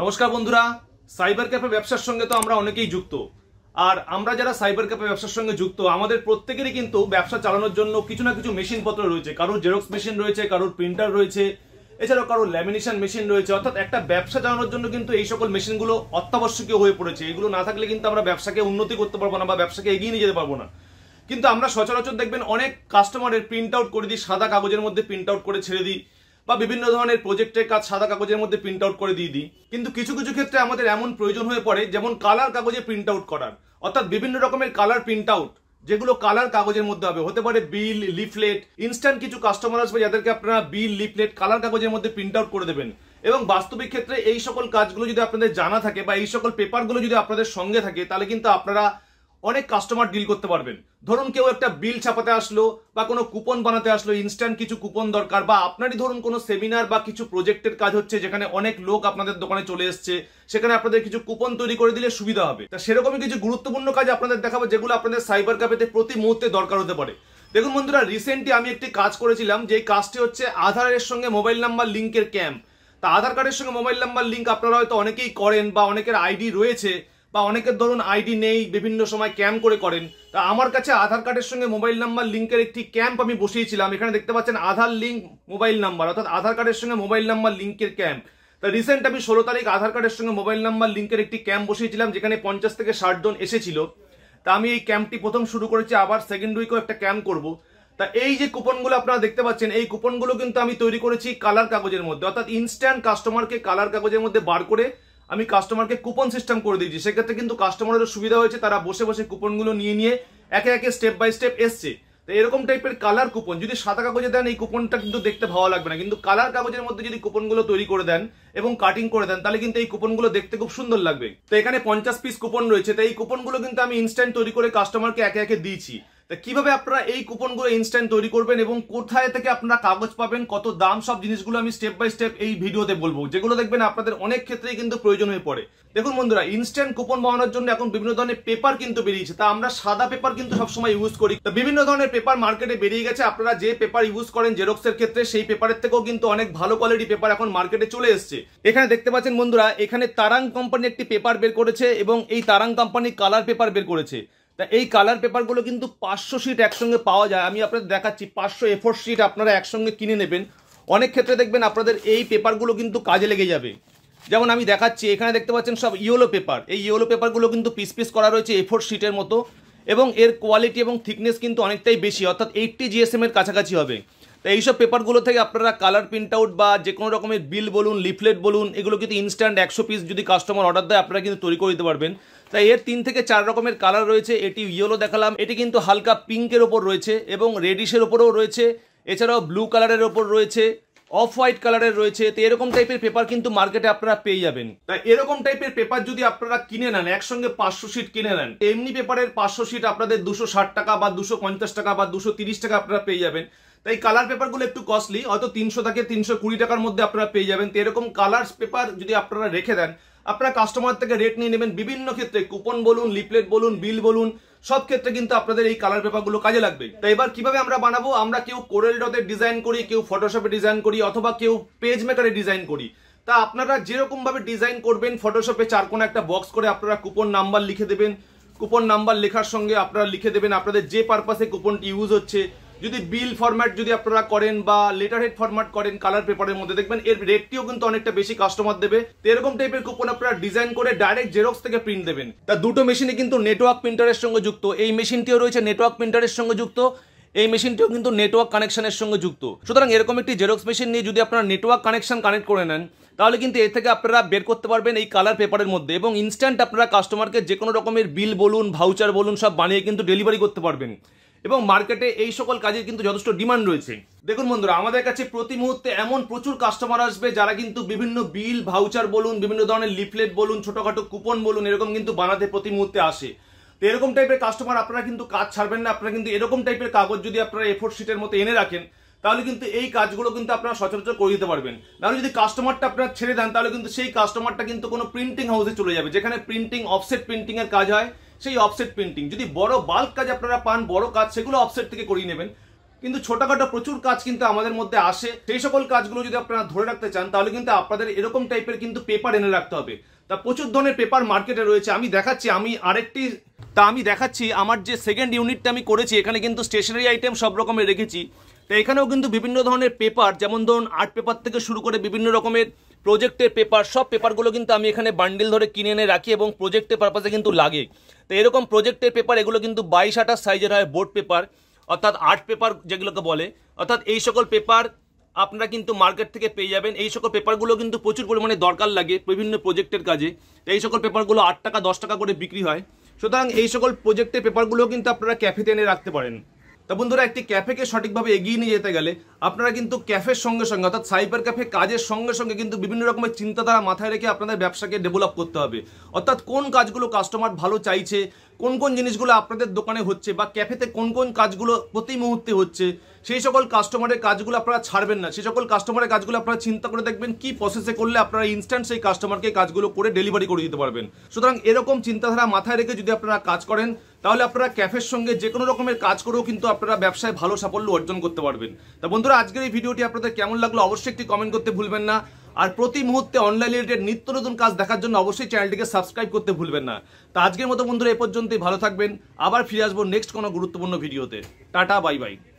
নমস্কার বন্ধুরা cyber cafe ব্যবসার সঙ্গে তো আমরা অনেকেই যুক্ত আর আমরা যারা সাইবার ক্যাফে ব্যবসার সঙ্গে যুক্ত আমাদের প্রত্যেকেরই কিন্তু ব্যবসা চালানোর জন্য কিছু না কিছু মেশিনপত্র রয়েছে কারোর জেরক্স মেশিন রয়েছে কারোর প্রিন্টার রয়েছে এছাড়াও কারোর ল্যামিনেশন মেশিন রয়েছে অর্থাৎ একটা ব্যবসা চালানোর জন্য কিন্তু এই সকল মেশিনগুলো অত্যাবশ্যকীয় হয়ে পড়েছে এগুলো না থাকলে কিন্তু আমরা ব্যবসাকে উন্নতি করতে পারবো না বা ব্যবসাকে এগিয়ে নিয়ে যেতে পারবো না কিন্তু আমরা সচরাচর দেখবেন অনেক কাস্টমারের প্রিন্ট আউট করে দিই সাদা কাগজের মধ্যে প্রিন্ট আউট করে ছেড়ে দিই বা বিভিন্ন ধরনের প্রজেক্টের কাজ সাদা কাগজের মধ্যে প্রিন্ট আউট করে দিয়ে দিই কিন্তু কিছু কিছু ক্ষেত্রে আমাদের এমন প্রয়োজন হয়ে পড়ে যেমন কালার কাগজে প্রিন্ট আউট করার অর্থাৎ বিভিন্ন রকমের কালার প্রিন্ট আউট যেগুলো কালার কাগজের মধ্যে হবে হতে পারে বিল লিফলেট ইনস্ট্যান্ট কিছু কাস্টমার আসবে যাদেরকে আপনারা বিল লিফলেট কালার কাগজের মধ্যে প্রিন্ট আউট করে দেবেন এবং বাস্তবিক ক্ষেত্রে এই সকল কাজগুলো যদি আপনাদের জানা থাকে বা এই সকল পেপারগুলো যদি আপনাদের সঙ্গে থাকে তাহলে কিন্তু আপনারা অনেক কাস্টমার ডিল করতে পারবেন ধরুন কেউ একটা বিল ছাপাতে আসলো বা কোনো কুপন বানাতে আসলো ইনস্ট্যান্ট কিছু কুপন দরকার বা আপনারই ধরুন কোনো সেমিনার বা কিছু প্রজেক্টের কাজ হচ্ছে যেখানে অনেক লোক আপনাদের দোকানে চলে এসছে সেখানে আপনাদের কিছু কুপন তৈরি করে দিলে সুবিধা হবে তা সেরকমই কিছু গুরুত্বপূর্ণ কাজ আপনাদের দেখাবো যেগুলো আপনাদের সাইবার ক্যাফেতে প্রতি মুহূর্তে দরকার হতে পারে দেখুন বন্ধুরা রিসেন্টলি আমি একটি কাজ করেছিলাম যে কাজটি হচ্ছে আধারের সঙ্গে মোবাইল নাম্বার লিঙ্কের ক্যাম্প তা আধার কার্ডের সঙ্গে মোবাইল নাম্বার লিঙ্ক আপনারা হয়তো অনেকেই করেন বা অনেকের আইডি রয়েছে বা অনেকের ধরুন আইডি নেই বিভিন্ন সময় ক্যাম্প করে করেন তা আমার কাছে আধার কার্ডের সঙ্গে মোবাইল নাম্বার লিঙ্কের একটি ক্যাম্প আমি বসিয়েছিলাম এখানে দেখতে পাচ্ছেন আধার লিঙ্ক মোবাইল নাম্বার অর্থাৎ আধার কার্ডের সঙ্গে মোবাইল নাম্বার লিঙ্কের ক্যাম্প তা রিসেন্ট আমি ষোলো তারিখ আধার কার্ডের সঙ্গে মোবাইল নাম্বার লিঙ্কের একটি ক্যাম্প বসিয়েছিলাম যেখানে পঞ্চাশ থেকে ষাট জন এসেছিল তা আমি এই ক্যাম্পটি প্রথম শুরু করেছি আবার সেকেন্ড উইকও একটা ক্যাম্প করব তা এই যে কুপনগুলো আপনারা দেখতে পাচ্ছেন এই কুপনগুলো কিন্তু আমি তৈরি করেছি কালার কাগজের মধ্যে অর্থাৎ ইনস্ট্যান্ট কাস্টমারকে কালার কাগজের মধ্যে বার করে আমি কাস্টমারকে কুপন সিস্টেম করে দিয়েছি সেক্ষেত্রে কিন্তু কাস্টমারের সুবিধা হয়েছে তারা বসে বসে কুপনগুলো নিয়ে নিয়ে একে একে স্টেপ বাই স্টেপ এসছে তো এরকম টাইপের কালার কুপন যদি সাদা কাগজে দেন এই কুপনটা কিন্তু দেখতে ভালো লাগবে না কিন্তু কালার কাগজের মধ্যে যদি কুপনগুলো তৈরি করে দেন এবং কাটিং করে দেন তাহলে কিন্তু এই কুপনগুলো দেখতে খুব সুন্দর লাগবে তো এখানে পঞ্চাশ পিস কুপন রয়েছে তো এই কুপনগুলো কিন্তু আমি ইনস্ট্যান্ট তৈরি করে কাস্টমারকে একে একে দিয়েছি তা কিভাবে আপনারা এই কুপনগুলো ইনস্ট্যান্ট তৈরি করবেন এবং কোথায় থেকে আপনারা কাগজ পাবেন কত দাম সব জিনিসগুলো আমি স্টেপ বাই স্টেপ এই ভিডিওতে বলবো যেগুলো দেখবেন আপনাদের অনেক ক্ষেত্রেই কিন্তু প্রয়োজন হয়ে পড়ে দেখুন বন্ধুরা ইনস্ট্যান্ট কুপন বানানোর জন্য এখন বিভিন্ন ধরনের পেপার কিন্তু বেরিয়েছে তা আমরা সাদা পেপার কিন্তু সবসময় ইউজ করি তা বিভিন্ন ধরনের পেপার মার্কেটে বেরিয়ে গেছে আপনারা যে পেপার ইউজ করেন জেরক্সের ক্ষেত্রে সেই পেপারের থেকেও কিন্তু অনেক ভালো কোয়ালিটি পেপার এখন মার্কেটে চলে এসছে এখানে দেখতে পাচ্ছেন বন্ধুরা এখানে তারাং কোম্পানি একটি পেপার বের করেছে এবং এই তারাং কোম্পানি কালার পেপার বের করেছে তা এই কালার পেপারগুলো কিন্তু পাঁচশো শিট একসঙ্গে পাওয়া যায় আমি আপনাদের দেখাচ্ছি পাঁচশো এফোর শিট আপনারা একসঙ্গে কিনে নেবেন অনেক ক্ষেত্রে দেখবেন আপনাদের এই পেপারগুলো কিন্তু কাজে লেগে যাবে যেমন আমি দেখাচ্ছি এখানে দেখতে পাচ্ছেন সব ইয়েলো পেপার এই ইয়েলো পেপারগুলো কিন্তু পিস পিস করা রয়েছে এফোর শিটের মতো এবং এর কোয়ালিটি এবং থিকনেস কিন্তু অনেকটাই বেশি অর্থাৎ এইটটি জিএসএম এর কাছাকাছি হবে তা এইসব পেপারগুলো থেকে আপনারা কালার প্রিন্ট আউট বা যে কোনো রকমের বিল বলুন লিফলেট বলুন এগুলো কিন্তু ইনস্ট্যান্ট একশো পিস যদি কাস্টমার অর্ডার দেয় আপনারা কিন্তু তৈরি করে দিতে পারবেন তাই এর তিন থেকে চার রকমের কালার রয়েছে এটি ইয়েলো দেখালাম এটি কিন্তু হালকা পিঙ্কের ওপর রয়েছে এবং রেডিশের ওপরেও রয়েছে এছাড়াও ব্লু কালারের ওপর রয়েছে অফ হোয়াইট কালারের রয়েছে তো এরকম টাইপের পেপার কিন্তু মার্কেটে আপনারা পেয়ে যাবেন তাই এরকম টাইপের পেপার যদি আপনারা কিনে নেন একসঙ্গে পাঁচশো শিট কিনে নেন এমনি পেপারের পাঁচশো শিট আপনাদের দুশো ষাট টাকা বা দুশো পঞ্চাশ টাকা বা দুশো তিরিশ টাকা আপনারা পেয়ে যাবেন তাই কালার পেপারগুলো একটু কস্টলি হয়তো তিনশো থেকে তিনশো কুড়ি টাকার মধ্যে আপনারা পেয়ে যাবেন তো এরকম কালার পেপার যদি আপনারা রেখে দেন আপনারা কাস্টমার থেকে রেট নিয়ে নেবেন বিভিন্ন ক্ষেত্রে কুপন বলুন লিপলেট বলুন বিল বলুন সব ক্ষেত্রে কিন্তু আপনাদের এই কালার পেপারগুলো কাজে লাগবে তো এবার কিভাবে আমরা বানাবো আমরা কেউ কোরেল ডটের ডিজাইন করি কেউ ফটোশপে ডিজাইন করি অথবা কেউ পেজ মেকারে ডিজাইন করি তা আপনারা যেরকমভাবে ডিজাইন করবেন ফটোশপে চার কোনো একটা বক্স করে আপনারা কুপন নাম্বার লিখে দেবেন কুপন নাম্বার লেখার সঙ্গে আপনারা লিখে দেবেন আপনাদের যে পারপাসে কুপনটি ইউজ হচ্ছে যদি বিল ফরম্যাট যদি আপনারা করেন বা লেটার হেড ফরম্যাট করেন কালার পেপারের মধ্যে দেখবেন এর রেটটিও কিন্তু অনেকটা বেশি কাস্টমার দেবে তো এরকম টাইপের কুপন আপনারা ডিজাইন করে ডাইরেক্ট জেরক্স থেকে প্রিন্ট দেবেন তা দুটো মেশিনে কিন্তু নেটওয়ার্ক প্রিন্টারের সঙ্গে যুক্ত এই মেশিনটিও রয়েছে নেটওয়ার্ক প্রিন্টারের সঙ্গে যুক্ত এই মেশিনটিও কিন্তু নেটওয়ার্ক কানেকশনের সঙ্গে যুক্ত সুতরাং এরকম একটি জেরক্স মেশিন নিয়ে যদি আপনারা নেটওয়ার্ক কানেকশন কানেক্ট করে নেন তাহলে কিন্তু এর থেকে আপনারা বের করতে পারবেন এই কালার পেপারের মধ্যে এবং ইনস্ট্যান্ট আপনারা কাস্টমারকে যে কোনো রকমের বিল বলুন ভাউচার বলুন সব বানিয়ে কিন্তু ডেলিভারি করতে পারবেন এবং মার্কেটে এই সকল কাজের কিন্তু যথেষ্ট ডিমান্ড রয়েছে দেখুন বন্ধুরা আমাদের কাছে প্রতি মুহূর্তে এমন প্রচুর কাস্টমার আসবে যারা কিন্তু বিভিন্ন বিল ভাউচার বলুন বিভিন্ন ধরনের লিফলেট বলুন ছোটখাটো কুপন বলুন এরকম কিন্তু বানাতে প্রতি মুহূর্তে আসে তো এরকম টাইপের কাস্টমার আপনারা কিন্তু কাজ ছাড়বেন না আপনারা কিন্তু এরকম টাইপের কাগজ যদি আপনারা এফোর শিটের মতো এনে রাখেন তাহলে কিন্তু এই কাজগুলো কিন্তু আপনারা সচরাচর করে দিতে পারবেন নাহলে যদি কাস্টমারটা আপনারা ছেড়ে দেন তাহলে কিন্তু সেই কাস্টমারটা কিন্তু কোনো প্রিন্টিং হাউসে চলে যাবে যেখানে প্রিন্টিং অফসেট প্রিন্টিংয়ের কাজ হয় সেই অফসেট পেন্টিং যদি বড় বাল্ক কাজ আপনারা পান বড় কাজ সেগুলো অফসেট থেকে করিয়ে নেবেন কিন্তু ছোটখাটো প্রচুর কাজ কিন্তু আমাদের মধ্যে আসে সেই সকল কাজগুলো যদি আপনারা ধরে রাখতে চান তাহলে কিন্তু আপনাদের এরকম টাইপের কিন্তু পেপার এনে রাখতে হবে তা প্রচুর ধরনের পেপার মার্কেটে রয়েছে আমি দেখাচ্ছি আমি আরেকটি তা আমি দেখাচ্ছি আমার যে সেকেন্ড ইউনিটটা আমি করেছি এখানে কিন্তু স্টেশনারি আইটেম সব রকমের রেখেছি তো এখানেও কিন্তু বিভিন্ন ধরনের পেপার যেমন ধরুন আর্ট পেপার থেকে শুরু করে বিভিন্ন রকমের প্রজেক্টের পেপার সব পেপারগুলো কিন্তু আমি এখানে বান্ডিল ধরে কিনে এনে রাখি এবং প্রজেক্টের পারপাসে কিন্তু লাগে তো এরকম প্রজেক্টের পেপার এগুলো কিন্তু বাইশ আঠাশ সাইজের হয় বোর্ড পেপার অর্থাৎ আর্ট পেপার যেগুলোকে বলে অর্থাৎ এই সকল পেপার আপনারা কিন্তু মার্কেট থেকে পেয়ে যাবেন এই সকল পেপারগুলো কিন্তু প্রচুর পরিমাণে দরকার লাগে বিভিন্ন প্রজেক্টের কাজে এই সকল পেপারগুলো আট টাকা দশ টাকা করে বিক্রি হয় সুতরাং এই সকল প্রজেক্টের পেপারগুলো কিন্তু আপনারা ক্যাফেতে এনে রাখতে পারেন তা বন্ধুরা একটি ক্যাফেকে সঠিকভাবে এগিয়ে নিয়ে যেতে গেলে আপনারা কিন্তু ক্যাফের সঙ্গে সঙ্গে অর্থাৎ সাইবার ক্যাফে কাজের সঙ্গে সঙ্গে কিন্তু বিভিন্ন রকমের চিন্তাধারা মাথায় রেখে আপনাদের ব্যবসাকে ডেভেলপ করতে হবে অর্থাৎ কোন কাজগুলো কাস্টমার ভালো চাইছে কোন কোন জিনিসগুলো আপনাদের দোকানে হচ্ছে বা ক্যাফেতে কোন কোন কাজগুলো প্রতি মুহূর্তে হচ্ছে সেই সকল কাস্টমারের কাজগুলো আপনারা ছাড়বেন না সেই সকল কাস্টমারের কাজগুলো আপনারা চিন্তা করে দেখবেন কি প্রসেসে করলে আপনারা ইনস্ট্যান্ট সেই কাস্টমারকে কাজগুলো করে ডেলিভারি করে দিতে পারবেন সুতরাং এরকম চিন্তাধারা মাথায় রেখে যদি আপনারা কাজ করেন তাহলে আপনারা ক্যাফের সঙ্গে যে কোনো রকমের কাজ করেও কিন্তু আপনারা ব্যবসায় ভালো সাফল্য অর্জন করতে পারবেন তা বন্ধুরা আজকের এই ভিডিওটি আপনাদের কেমন লাগলো অবশ্যই একটি কমেন্ট করতে ভুলবেন না আর প্রতি মুহূর্তে অনলাইন রিলেটেড নিত্য নতুন কাজ দেখার জন্য অবশ্যই চ্যানেলটিকে সাবস্ক্রাইব করতে ভুলবেন না তা আজকের মতো বন্ধুরা এ পর্যন্তই ভালো থাকবেন আবার ফিরে আসবো নেক্সট কোনো গুরুত্বপূর্ণ ভিডিওতে টাটা বাই বাই